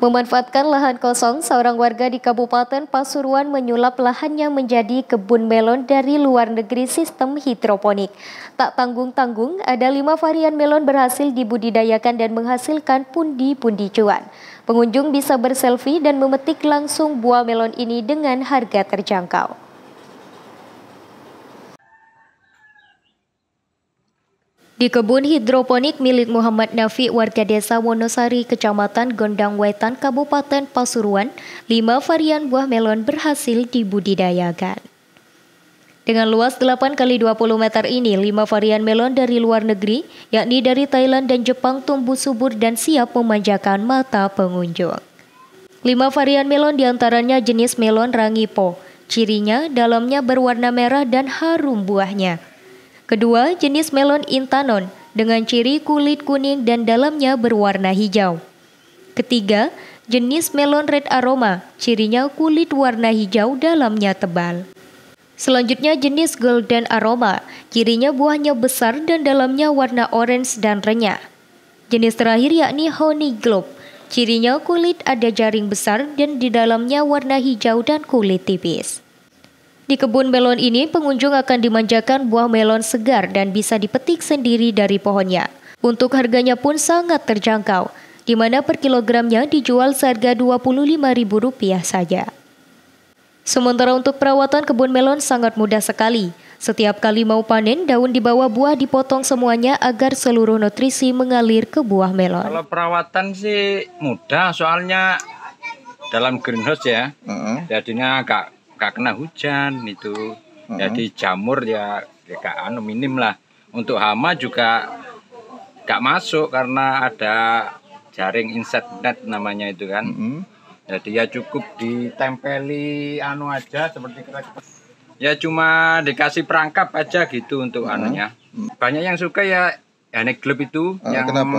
Memanfaatkan lahan kosong, seorang warga di Kabupaten Pasuruan menyulap lahannya menjadi kebun melon dari luar negeri sistem hidroponik. Tak tanggung-tanggung, ada lima varian melon berhasil dibudidayakan dan menghasilkan pundi-pundi cuan. Pengunjung bisa berselfie dan memetik langsung buah melon ini dengan harga terjangkau. Di kebun hidroponik milik Muhammad Nafi warga desa Wonosari, kecamatan Gondang Wetan, Kabupaten Pasuruan, lima varian buah melon berhasil dibudidayakan. Dengan luas 8 kali 20 meter ini, lima varian melon dari luar negeri, yakni dari Thailand dan Jepang tumbuh subur dan siap memanjakan mata pengunjung. Lima varian melon diantaranya jenis melon rangipo. Cirinya, dalamnya berwarna merah dan harum buahnya. Kedua, jenis melon intanon dengan ciri kulit kuning dan dalamnya berwarna hijau. Ketiga, jenis melon red aroma, cirinya kulit warna hijau dalamnya tebal. Selanjutnya jenis golden aroma, cirinya buahnya besar dan dalamnya warna orange dan renyah. Jenis terakhir yakni honey globe, cirinya kulit ada jaring besar dan di dalamnya warna hijau dan kulit tipis. Di kebun melon ini, pengunjung akan dimanjakan buah melon segar dan bisa dipetik sendiri dari pohonnya. Untuk harganya pun sangat terjangkau, di mana per kilogramnya dijual seharga Rp25.000 saja. Sementara untuk perawatan kebun melon sangat mudah sekali. Setiap kali mau panen, daun di bawah buah dipotong semuanya agar seluruh nutrisi mengalir ke buah melon. Kalau perawatan sih mudah, soalnya dalam greenhouse ya, uh -huh. jadinya agak gak kena hujan itu hmm. jadi jamur ya kayak ya anu minim lah untuk hama juga gak masuk karena ada jaring insect net namanya itu kan hmm. jadi ya cukup ditempeli anu aja seperti kita ya cuma dikasih perangkap aja gitu untuk hmm. anunya banyak yang suka ya Club ya itu ah, yang kenapa?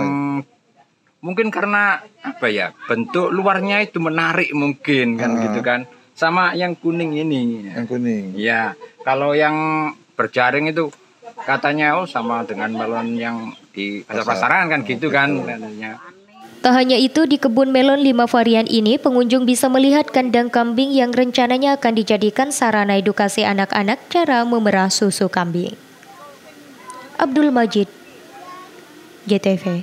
mungkin karena apa ya bentuk luarnya itu menarik mungkin kan ah. gitu kan sama yang kuning ini. Yang kuning. Ya, kalau yang berjaring itu katanya oh sama dengan melon yang di pasar pasaran kan gitu kan katanya. Tak hanya itu, di kebun melon lima varian ini, pengunjung bisa melihat kandang kambing yang rencananya akan dijadikan sarana edukasi anak-anak cara memerah susu kambing. Abdul Majid, GTV.